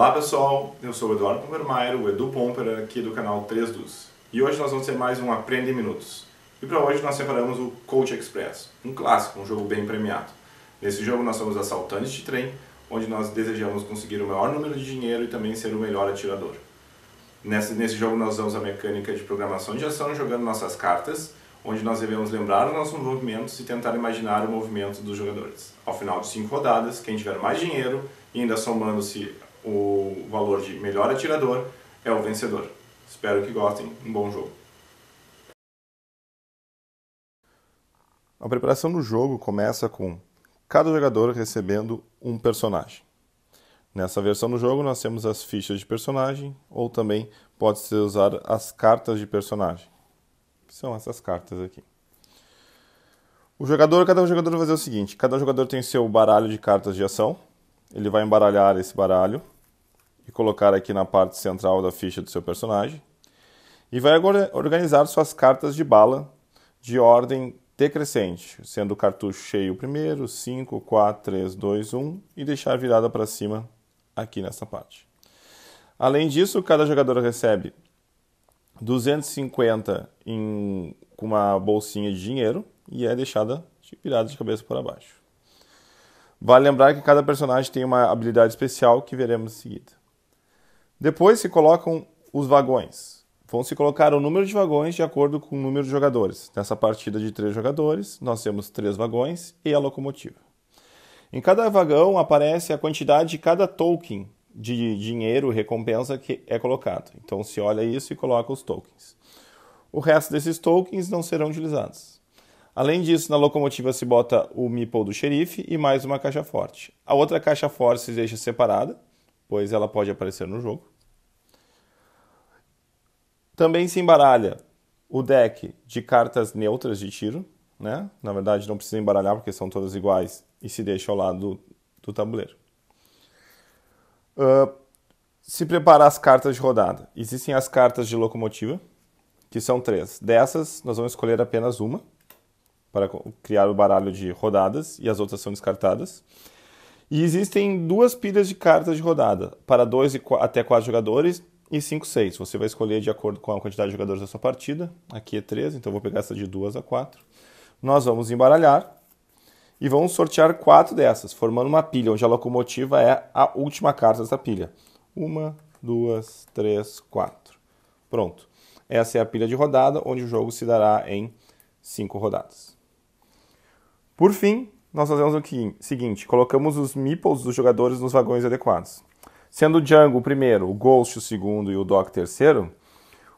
Olá pessoal, eu sou o Eduardo Pompermaier, o Edu Pomper aqui do canal 3 Dus. E hoje nós vamos ter mais um Aprenda em Minutos. E para hoje nós separamos o Coach Express, um clássico, um jogo bem premiado. Nesse jogo nós somos assaltantes de trem, onde nós desejamos conseguir o maior número de dinheiro e também ser o melhor atirador. Nesse, nesse jogo nós usamos a mecânica de programação de ação jogando nossas cartas, onde nós devemos lembrar os nossos movimentos e tentar imaginar o movimento dos jogadores. Ao final de cinco rodadas, quem tiver mais dinheiro, e ainda somando-se o valor de melhor atirador é o vencedor. Espero que gostem. Um bom jogo. A preparação do jogo começa com cada jogador recebendo um personagem. Nessa versão do jogo nós temos as fichas de personagem ou também pode-se usar as cartas de personagem. Que são essas cartas aqui. O jogador, cada jogador vai fazer o seguinte, cada jogador tem seu baralho de cartas de ação, ele vai embaralhar esse baralho e colocar aqui na parte central da ficha do seu personagem. E vai agora organizar suas cartas de bala de ordem decrescente, sendo o cartucho cheio primeiro, 5, 4, 3, 2, 1 e deixar virada para cima aqui nessa parte. Além disso, cada jogador recebe 250 em, com uma bolsinha de dinheiro e é deixada virada de cabeça para baixo. Vale lembrar que cada personagem tem uma habilidade especial que veremos em seguida. Depois se colocam os vagões. Vão se colocar o número de vagões de acordo com o número de jogadores. Nessa partida de três jogadores, nós temos três vagões e a locomotiva. Em cada vagão aparece a quantidade de cada token de dinheiro, recompensa que é colocado. Então se olha isso e coloca os tokens. O resto desses tokens não serão utilizados. Além disso, na locomotiva se bota o meeple do xerife e mais uma caixa forte. A outra caixa forte se deixa separada, pois ela pode aparecer no jogo. Também se embaralha o deck de cartas neutras de tiro, né? Na verdade, não precisa embaralhar porque são todas iguais e se deixa ao lado do, tabuleiro. Uh, se preparar as cartas de rodada. Existem as cartas de locomotiva, que são três. Dessas, nós vamos escolher apenas uma para criar o baralho de rodadas e as outras são descartadas. E existem duas pilhas de cartas de rodada, para dois qu até quatro jogadores e cinco, seis. Você vai escolher de acordo com a quantidade de jogadores da sua partida. Aqui é três, então vou pegar essa de duas a quatro. Nós vamos embaralhar e vamos sortear quatro dessas, formando uma pilha, onde a locomotiva é a última carta dessa pilha. Uma, duas, três, quatro. Pronto. Essa é a pilha de rodada, onde o jogo se dará em cinco rodadas. Por fim, nós fazemos o seguinte: colocamos os meeples dos jogadores nos vagões adequados. Sendo o Django o primeiro, o Ghost o segundo e o Doc o terceiro,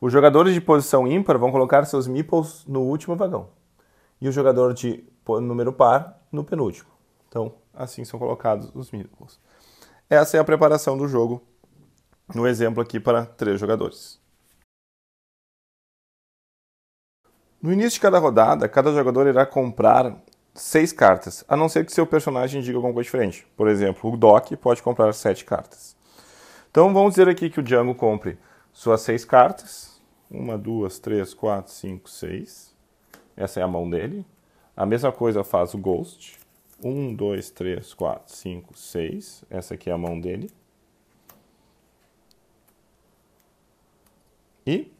os jogadores de posição ímpar vão colocar seus meeples no último vagão e o jogador de número par no penúltimo. Então, assim são colocados os meeples. Essa é a preparação do jogo no exemplo aqui para três jogadores. No início de cada rodada, cada jogador irá comprar seis cartas, a não ser que seu personagem diga alguma coisa diferente. Por exemplo, o Doc pode comprar sete cartas. Então vamos dizer aqui que o Django compre suas seis cartas. Uma, duas, três, quatro, cinco, seis. Essa é a mão dele. A mesma coisa faz o Ghost. Um, dois, três, quatro, cinco, seis. Essa aqui é a mão dele. E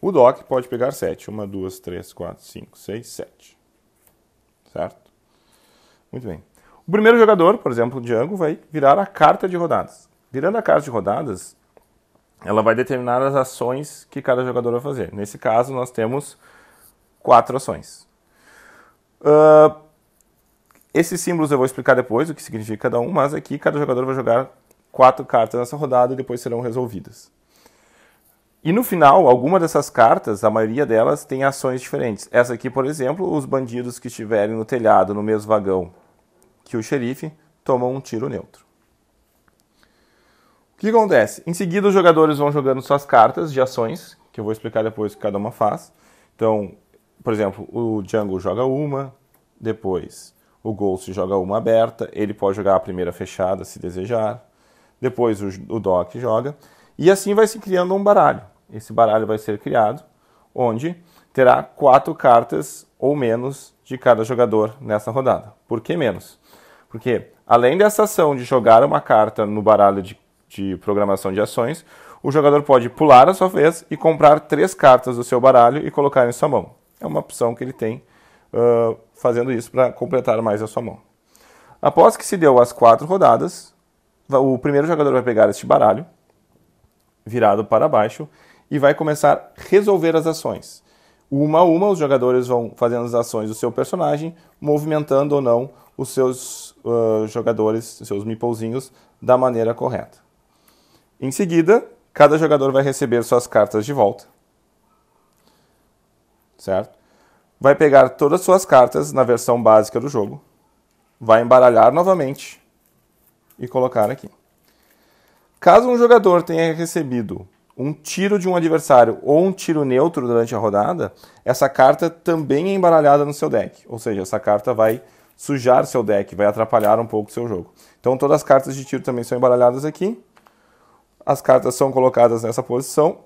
o Doc pode pegar sete. Uma, duas, três, quatro, cinco, seis, sete certo? Muito bem. O primeiro jogador, por exemplo, o Django, vai virar a carta de rodadas. Virando a carta de rodadas, ela vai determinar as ações que cada jogador vai fazer. Nesse caso, nós temos quatro ações. Uh, esses símbolos eu vou explicar depois o que significa cada um, mas aqui cada jogador vai jogar quatro cartas nessa rodada e depois serão resolvidas. E no final, alguma dessas cartas, a maioria delas, tem ações diferentes. Essa aqui, por exemplo, os bandidos que estiverem no telhado, no mesmo vagão que o xerife, tomam um tiro neutro. O que acontece? Em seguida, os jogadores vão jogando suas cartas de ações, que eu vou explicar depois o que cada uma faz. Então, por exemplo, o Django joga uma, depois o Ghost joga uma aberta, ele pode jogar a primeira fechada se desejar, depois o Doc joga. E assim vai se criando um baralho. Esse baralho vai ser criado, onde terá quatro cartas ou menos de cada jogador nessa rodada. Por que menos? Porque além dessa ação de jogar uma carta no baralho de, de programação de ações, o jogador pode pular a sua vez e comprar três cartas do seu baralho e colocar em sua mão. É uma opção que ele tem uh, fazendo isso para completar mais a sua mão. Após que se deu as quatro rodadas, o primeiro jogador vai pegar este baralho, virado para baixo e vai começar a resolver as ações. Uma a uma, os jogadores vão fazendo as ações do seu personagem, movimentando ou não os seus uh, jogadores, os seus meeplezinhos, da maneira correta. Em seguida, cada jogador vai receber suas cartas de volta. Certo? Vai pegar todas as suas cartas na versão básica do jogo, vai embaralhar novamente e colocar aqui. Caso um jogador tenha recebido um tiro de um adversário ou um tiro neutro durante a rodada, essa carta também é embaralhada no seu deck. Ou seja, essa carta vai sujar seu deck, vai atrapalhar um pouco o seu jogo. Então todas as cartas de tiro também são embaralhadas aqui. As cartas são colocadas nessa posição.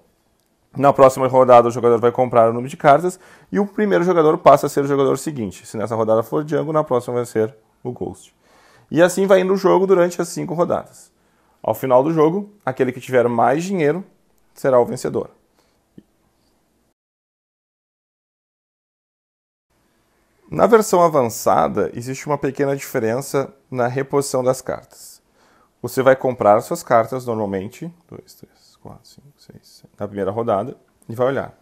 Na próxima rodada o jogador vai comprar o número de cartas e o primeiro jogador passa a ser o jogador seguinte. Se nessa rodada for Django, na próxima vai ser o Ghost. E assim vai indo o jogo durante as cinco rodadas. Ao final do jogo, aquele que tiver mais dinheiro será o vencedor. Na versão avançada, existe uma pequena diferença na reposição das cartas. Você vai comprar suas cartas normalmente, 2, 3, 4, 5, 6, na primeira rodada, e vai olhar.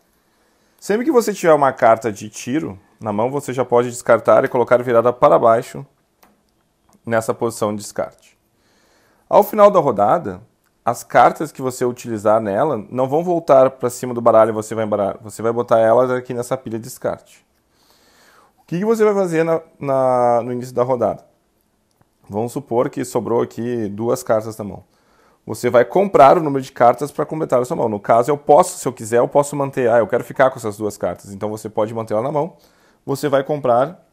Sempre que você tiver uma carta de tiro na mão, você já pode descartar e colocar virada para baixo nessa posição de descarte. Ao final da rodada, as cartas que você utilizar nela não vão voltar para cima do baralho e você vai embaralhar. Você vai botar elas aqui nessa pilha de descarte. O que, que você vai fazer na, na, no início da rodada? Vamos supor que sobrou aqui duas cartas na mão. Você vai comprar o número de cartas para completar a sua mão. No caso, eu posso, se eu quiser, eu posso manter. Ah, eu quero ficar com essas duas cartas. Então você pode manter ela na mão. Você vai comprar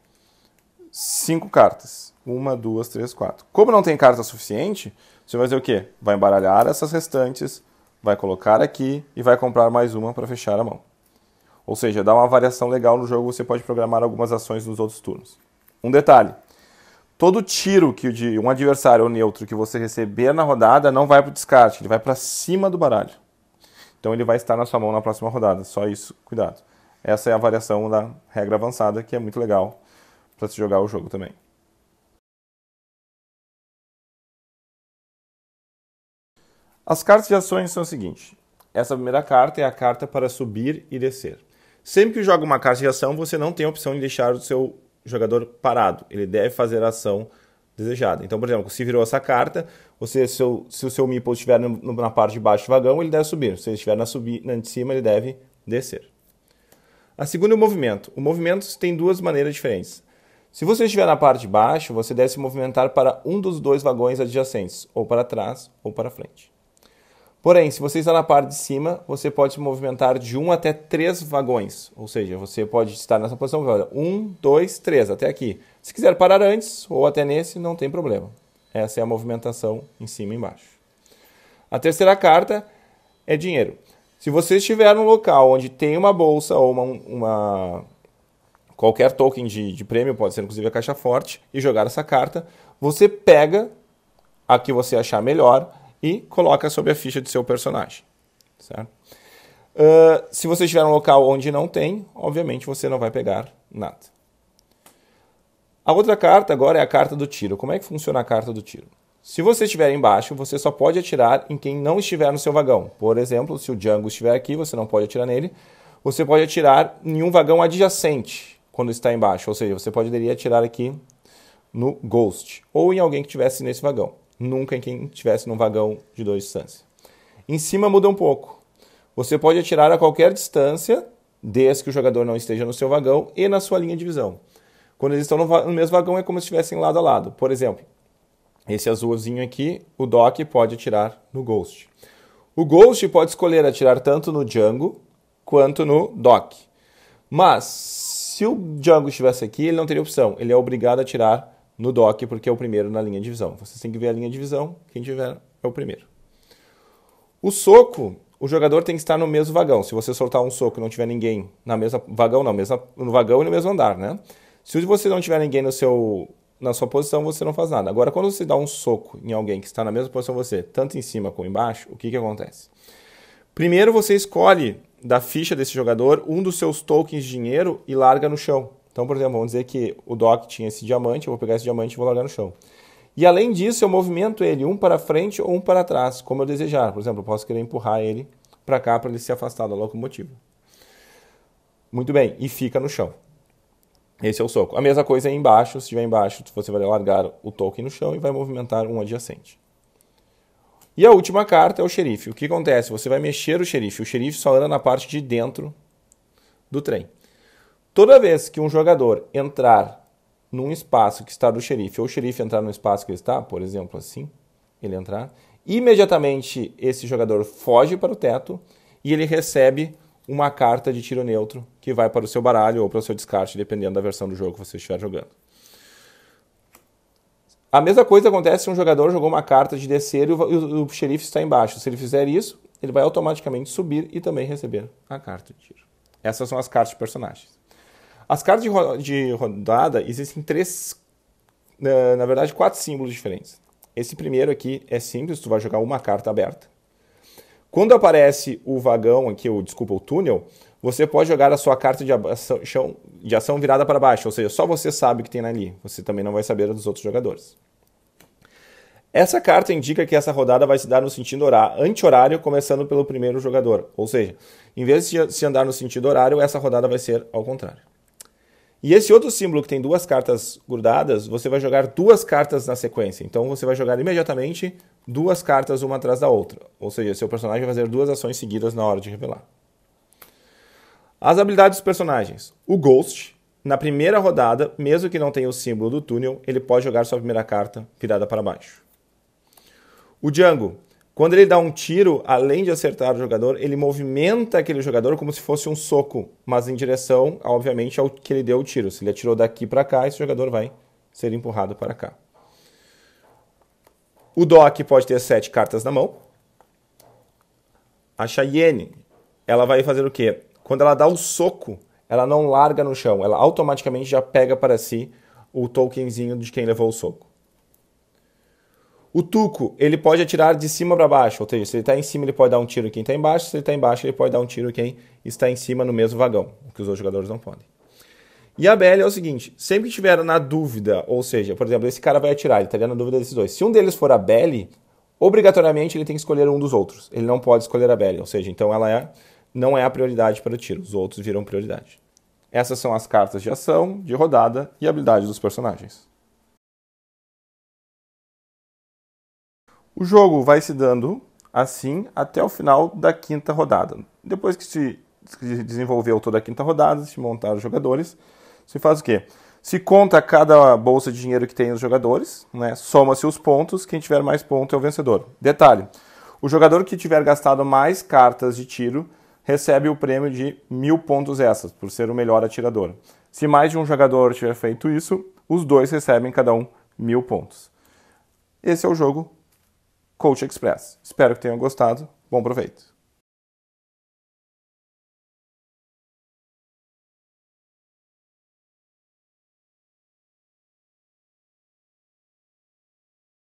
cinco cartas. Uma, duas, três, quatro. Como não tem carta suficiente, você vai fazer o quê? Vai embaralhar essas restantes, vai colocar aqui e vai comprar mais uma para fechar a mão. Ou seja, dá uma variação legal no jogo, você pode programar algumas ações nos outros turnos. Um detalhe, todo tiro que de um adversário ou neutro que você receber na rodada não vai para o descarte, ele vai para cima do baralho. Então ele vai estar na sua mão na próxima rodada, só isso, cuidado. Essa é a variação da regra avançada que é muito legal para se jogar o jogo também. As cartas de ações são o seguinte: essa primeira carta é a carta para subir e descer. Sempre que joga uma carta de ação, você não tem a opção de deixar o seu jogador parado. Ele deve fazer a ação desejada. Então, por exemplo, se virou essa carta, você, se, o, se o seu meeple estiver no, na parte de baixo do vagão, ele deve subir. Se ele estiver na, subi, na de cima, ele deve descer. A segunda é o movimento. O movimento tem duas maneiras diferentes. Se você estiver na parte de baixo, você deve se movimentar para um dos dois vagões adjacentes, ou para trás ou para frente. Porém, se você está na parte de cima, você pode se movimentar de um até três vagões. Ou seja, você pode estar nessa posição, olha, um, dois, três, até aqui. Se quiser parar antes ou até nesse, não tem problema. Essa é a movimentação em cima e embaixo. A terceira carta é dinheiro. Se você estiver num local onde tem uma bolsa ou uma, uma qualquer token de, de prêmio, pode ser inclusive a caixa forte, e jogar essa carta, você pega a que você achar melhor e coloca sobre a ficha do seu personagem. Certo? Uh, se você estiver em um local onde não tem, obviamente você não vai pegar nada. A outra carta agora é a carta do tiro. Como é que funciona a carta do tiro? Se você estiver embaixo, você só pode atirar em quem não estiver no seu vagão. Por exemplo, se o Django estiver aqui, você não pode atirar nele. Você pode atirar em um vagão adjacente quando está embaixo. Ou seja, você poderia atirar aqui no Ghost ou em alguém que estivesse nesse vagão nunca em quem estivesse num vagão de duas distâncias. Em cima muda um pouco. Você pode atirar a qualquer distância, desde que o jogador não esteja no seu vagão e na sua linha de visão. Quando eles estão no, mesmo vagão, é como se estivessem lado a lado. Por exemplo, esse azulzinho aqui, o Doc pode atirar no Ghost. O Ghost pode escolher atirar tanto no Django quanto no Doc. Mas, se o Django estivesse aqui, ele não teria opção. Ele é obrigado a atirar no DOC, porque é o primeiro na linha de visão. Então, vocês têm que ver a linha de visão, quem tiver é o primeiro. O soco, o jogador tem que estar no mesmo vagão. Se você soltar um soco e não tiver ninguém na mesma vagão, não, mesma, no vagão e no mesmo andar, né? Se você não tiver ninguém no seu, na sua posição, você não faz nada. Agora, quando você dá um soco em alguém que está na mesma posição que você, tanto em cima como embaixo, o que, que acontece? Primeiro, você escolhe da ficha desse jogador um dos seus tokens de dinheiro e larga no chão. Então, por exemplo, vamos dizer que o DOC tinha esse diamante, eu vou pegar esse diamante e vou largar no chão. E além disso, eu movimento ele um para frente ou um para trás, como eu desejar. Por exemplo, eu posso querer empurrar ele para cá para ele se afastar da locomotiva. Muito bem, e fica no chão. Esse é o soco. A mesma coisa aí embaixo, se estiver embaixo, você vai largar o token no chão e vai movimentar um adjacente. E a última carta é o xerife. O que acontece? Você vai mexer o xerife. O xerife só anda na parte de dentro do trem. Toda vez que um jogador entrar num espaço que está do xerife, ou o xerife entrar no espaço que ele está, por exemplo, assim, ele entrar, imediatamente esse jogador foge para o teto e ele recebe uma carta de tiro neutro que vai para o seu baralho ou para o seu descarte, dependendo da versão do jogo que você estiver jogando. A mesma coisa acontece se um jogador jogou uma carta de descer e o, o xerife está embaixo. Se ele fizer isso, ele vai automaticamente subir e também receber a carta de tiro. Essas são as cartas de personagens. As cartas de, ro de rodada existem três, na, eh, na verdade, quatro símbolos diferentes. Esse primeiro aqui é simples, tu vai jogar uma carta aberta. Quando aparece o vagão aqui, o desculpa, o túnel, você pode jogar a sua carta de ação, de ação virada para baixo, ou seja, só você sabe o que tem ali, você também não vai saber dos outros jogadores. Essa carta indica que essa rodada vai se dar no sentido anti-horário, começando pelo primeiro jogador, ou seja, em vez de se andar no sentido horário, essa rodada vai ser ao contrário. E esse outro símbolo que tem duas cartas grudadas, você vai jogar duas cartas na sequência. Então você vai jogar imediatamente duas cartas uma atrás da outra. Ou seja, seu personagem vai fazer duas ações seguidas na hora de revelar. As habilidades dos personagens. O Ghost, na primeira rodada, mesmo que não tenha o símbolo do túnel, ele pode jogar sua primeira carta virada para baixo. O Django, quando ele dá um tiro, além de acertar o jogador, ele movimenta aquele jogador como se fosse um soco, mas em direção, obviamente, ao que ele deu o tiro. Se ele atirou daqui para cá, esse jogador vai ser empurrado para cá. O Doc pode ter sete cartas na mão. A Cheyenne, ela vai fazer o quê? Quando ela dá o um soco, ela não larga no chão, ela automaticamente já pega para si o tokenzinho de quem levou o soco. O tuco, ele pode atirar de cima para baixo, ou seja, se ele está em cima, ele pode dar um tiro quem está embaixo, se ele está embaixo, ele pode dar um tiro quem está em cima no mesmo vagão, o que os outros jogadores não podem. E a Belly é o seguinte: sempre que tiver na dúvida, ou seja, por exemplo, esse cara vai atirar, ele estaria na dúvida desses dois. Se um deles for a Belly, obrigatoriamente ele tem que escolher um dos outros. Ele não pode escolher a Belly, ou seja, então ela é, não é a prioridade para o tiro, os outros viram prioridade. Essas são as cartas de ação, de rodada e habilidade dos personagens. O jogo vai se dando assim até o final da quinta rodada. Depois que se desenvolveu toda a quinta rodada, se montaram os jogadores, se faz o quê? Se conta cada bolsa de dinheiro que tem os jogadores, né? soma-se os pontos, quem tiver mais pontos é o vencedor. Detalhe: o jogador que tiver gastado mais cartas de tiro recebe o prêmio de mil pontos essas, por ser o melhor atirador. Se mais de um jogador tiver feito isso, os dois recebem cada um mil pontos. Esse é o jogo Coach Express. Espero que tenham gostado. Bom proveito!